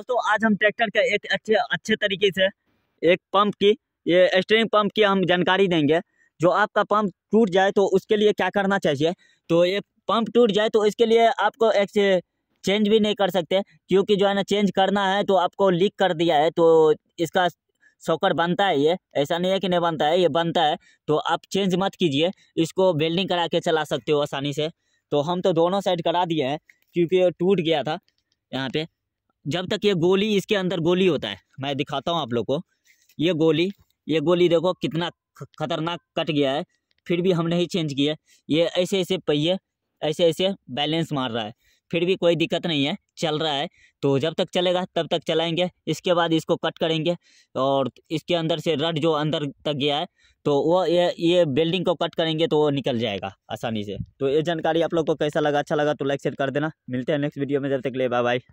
दोस्तों आज हम ट्रैक्टर के एक अच्छे अच्छे तरीके से एक पंप की ये स्ट्रिंग पंप की हम जानकारी देंगे जो आपका पंप टूट जाए तो उसके लिए क्या करना चाहिए तो ये पंप टूट जाए तो इसके लिए आपको एक चेंज भी नहीं कर सकते क्योंकि जो है ना चेंज करना है तो आपको लीक कर दिया है तो इसका सॉकर बनता है ये ऐसा नहीं है कि नहीं बनता है ये बनता है तो आप चेंज मत कीजिए इसको वेल्डिंग करा के चला सकते हो आसानी से तो हम तो दोनों साइड करा दिए हैं क्योंकि टूट गया था यहाँ पे जब तक ये गोली इसके अंदर गोली होता है मैं दिखाता हूँ आप लोग को ये गोली ये गोली देखो कितना खतरनाक कट गया है फिर भी हम नहीं चेंज किया ये ऐसे ऐसे पहिए ऐसे ऐसे बैलेंस मार रहा है फिर भी कोई दिक्कत नहीं है चल रहा है तो जब तक चलेगा तब तक चलाएंगे इसके बाद इसको कट करेंगे और इसके अंदर से रड जो अंदर तक गया है तो वो ये ये बिल्डिंग को कट करेंगे तो वो निकल जाएगा आसानी से तो ये जानकारी आप लोग को कैसा लगा अच्छा लगा तो लाइक शेयर कर देना मिलते हैं नेक्स्ट वीडियो में जब तक ले बाय बाय